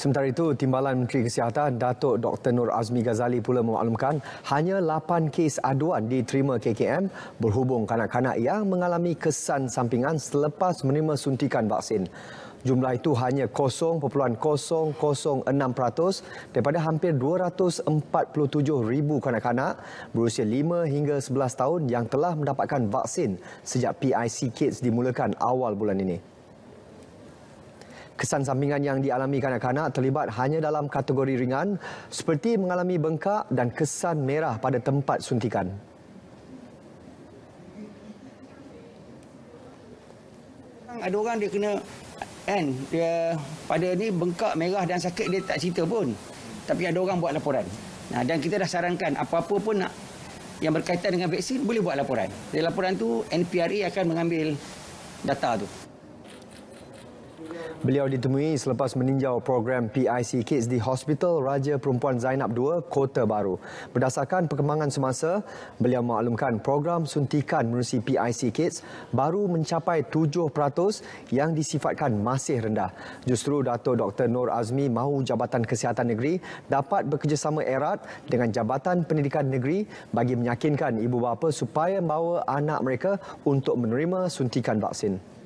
Sementara itu, Timbalan Menteri Kesihatan Datuk Dr. Nur Azmi Ghazali pula memaklumkan hanya 8 kes aduan diterima KKM berhubung kanak-kanak yang mengalami kesan sampingan selepas menerima suntikan vaksin. Jumlah itu hanya 0.006% daripada hampir 247 ribu kanak-kanak berusia 5 hingga 11 tahun yang telah mendapatkan vaksin sejak PIC Kids dimulakan awal bulan ini kesan sampingan yang dialami kanak-kanak terlibat hanya dalam kategori ringan seperti mengalami bengkak dan kesan merah pada tempat suntikan. Ada orang dia kena kan dia pada ni bengkak merah dan sakit dia tak cerita pun. Tapi ada orang buat laporan. Nah dan kita dah sarankan apa-apa pun nak yang berkaitan dengan vaksin boleh buat laporan. Dari laporan tu NPRE akan mengambil data tu. Beliau ditemui selepas meninjau program PIC Kids di Hospital Raja Perempuan Zainab II, Kota Baru. Berdasarkan perkembangan semasa, beliau maklumkan program suntikan menerusi PIC Kids baru mencapai 7% yang disifatkan masih rendah. Justru Dato' Dr. Nur Azmi mahu Jabatan Kesihatan Negeri dapat bekerjasama erat dengan Jabatan Pendidikan Negeri bagi meyakinkan ibu bapa supaya bawa anak mereka untuk menerima suntikan vaksin.